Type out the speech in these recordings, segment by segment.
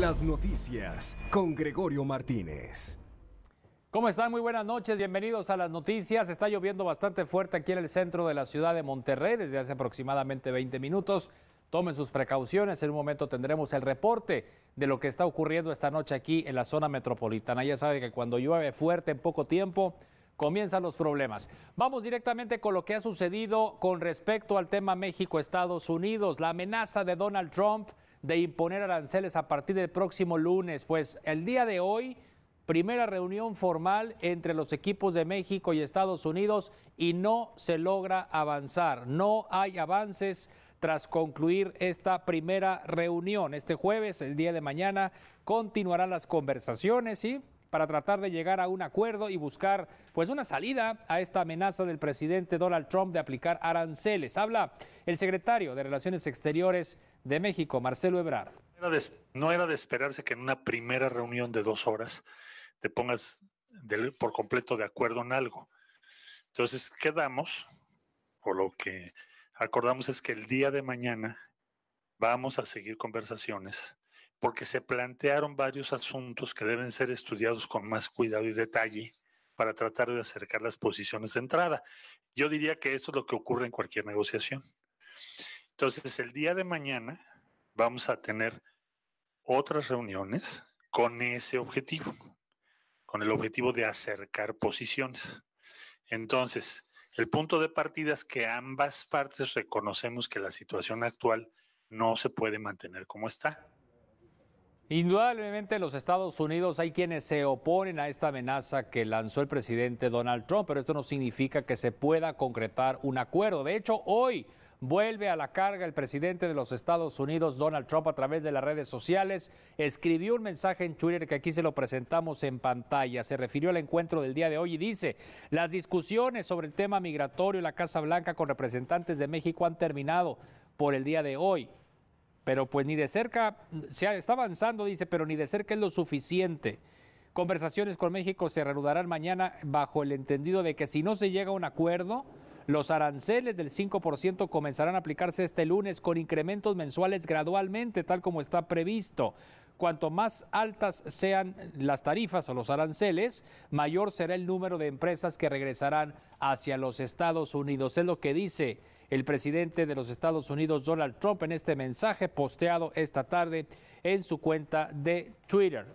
Las noticias con Gregorio Martínez. ¿Cómo están? Muy buenas noches, bienvenidos a las noticias. Está lloviendo bastante fuerte aquí en el centro de la ciudad de Monterrey desde hace aproximadamente 20 minutos. Tomen sus precauciones, en un momento tendremos el reporte de lo que está ocurriendo esta noche aquí en la zona metropolitana. Ya sabe que cuando llueve fuerte en poco tiempo, comienzan los problemas. Vamos directamente con lo que ha sucedido con respecto al tema México-Estados Unidos, la amenaza de Donald Trump de imponer aranceles a partir del próximo lunes, pues el día de hoy, primera reunión formal entre los equipos de México y Estados Unidos y no se logra avanzar, no hay avances tras concluir esta primera reunión. Este jueves, el día de mañana, continuarán las conversaciones y para tratar de llegar a un acuerdo y buscar pues una salida a esta amenaza del presidente Donald Trump de aplicar aranceles. Habla el secretario de Relaciones Exteriores de México, Marcelo Ebrard. No era de, esperarse que en una primera reunión de dos horas te pongas por completo de acuerdo en algo. Entonces quedamos, o lo que acordamos es que el día de mañana vamos a seguir conversaciones porque se plantearon varios asuntos que deben ser estudiados con más cuidado y detalle para tratar de acercar las posiciones de entrada. Yo diría que esto es lo que ocurre en cualquier negociación. Entonces, el día de mañana vamos a tener otras reuniones con ese objetivo, con el objetivo de acercar posiciones. Entonces, el punto de partida es que ambas partes reconocemos que la situación actual no se puede mantener como está Indudablemente en los Estados Unidos hay quienes se oponen a esta amenaza que lanzó el presidente Donald Trump, pero esto no significa que se pueda concretar un acuerdo. De hecho, hoy vuelve a la carga el presidente de los Estados Unidos, Donald Trump, a través de las redes sociales. Escribió un mensaje en Twitter que aquí se lo presentamos en pantalla. Se refirió al encuentro del día de hoy y dice, las discusiones sobre el tema migratorio en la Casa Blanca con representantes de México han terminado por el día de hoy pero pues ni de cerca, se está avanzando, dice, pero ni de cerca es lo suficiente. Conversaciones con México se reanudarán mañana bajo el entendido de que si no se llega a un acuerdo, los aranceles del 5% comenzarán a aplicarse este lunes con incrementos mensuales gradualmente, tal como está previsto. Cuanto más altas sean las tarifas o los aranceles, mayor será el número de empresas que regresarán hacia los Estados Unidos. Es lo que dice el presidente de los Estados Unidos, Donald Trump, en este mensaje posteado esta tarde en su cuenta de Twitter.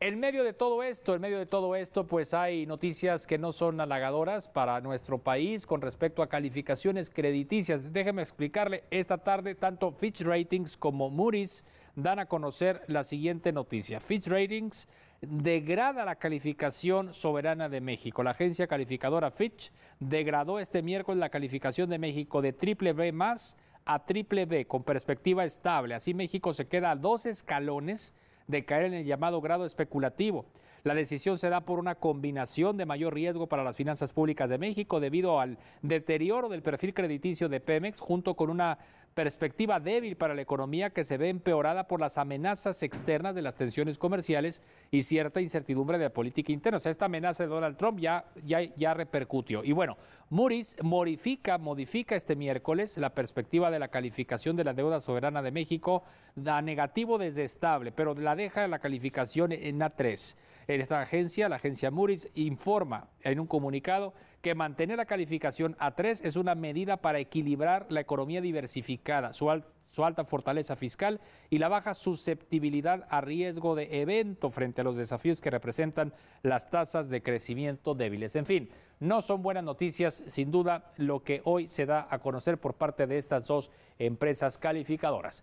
En medio de todo esto, en medio de todo esto, pues hay noticias que no son halagadoras para nuestro país con respecto a calificaciones crediticias. Déjeme explicarle, esta tarde tanto Fitch Ratings como Moody's dan a conocer la siguiente noticia. Fitch Ratings degrada la calificación soberana de México. La agencia calificadora Fitch degradó este miércoles la calificación de México de triple B más a triple B con perspectiva estable. Así México se queda a dos escalones de caer en el llamado grado especulativo. La decisión se da por una combinación de mayor riesgo para las finanzas públicas de México debido al deterioro del perfil crediticio de Pemex junto con una perspectiva débil para la economía que se ve empeorada por las amenazas externas de las tensiones comerciales y cierta incertidumbre de la política interna. O sea, esta amenaza de Donald Trump ya, ya, ya repercutió. Y bueno, Muris modifica, modifica este miércoles la perspectiva de la calificación de la deuda soberana de México a negativo desde estable, pero la deja la calificación en A3. En Esta agencia, la agencia Muris, informa en un comunicado que mantener la calificación A3 es una medida para equilibrar la economía diversificada, su alta fortaleza fiscal y la baja susceptibilidad a riesgo de evento frente a los desafíos que representan las tasas de crecimiento débiles. En fin, no son buenas noticias, sin duda, lo que hoy se da a conocer por parte de estas dos empresas calificadoras.